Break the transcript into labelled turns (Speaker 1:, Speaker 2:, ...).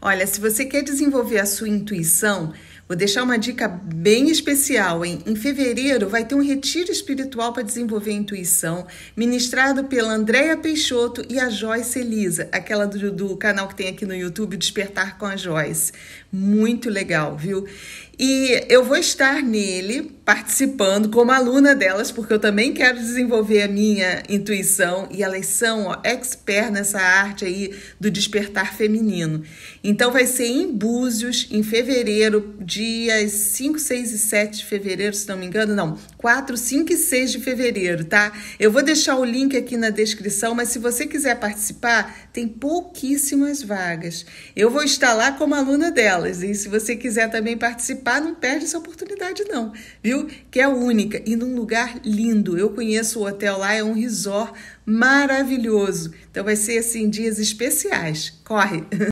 Speaker 1: Olha, se você quer desenvolver a sua intuição, vou deixar uma dica bem especial, hein? Em fevereiro vai ter um retiro espiritual para desenvolver a intuição, ministrado pela Andréia Peixoto e a Joyce Elisa, aquela do, do canal que tem aqui no YouTube, Despertar com a Joyce. Muito legal, viu? E eu vou estar nele participando como aluna delas, porque eu também quero desenvolver a minha intuição e elas são ó, expert nessa arte aí do despertar feminino. Então vai ser em Búzios, em fevereiro, dias 5, 6 e 7 de fevereiro, se não me engano, não, 4, 5 e 6 de fevereiro, tá? Eu vou deixar o link aqui na descrição, mas se você quiser participar, tem pouquíssimas vagas. Eu vou estar lá como aluna delas, e se você quiser também participar, não perde essa oportunidade não, viu? viu? Que é única e num lugar lindo. Eu conheço o hotel lá, é um resort maravilhoso. Então vai ser assim dias especiais. Corre.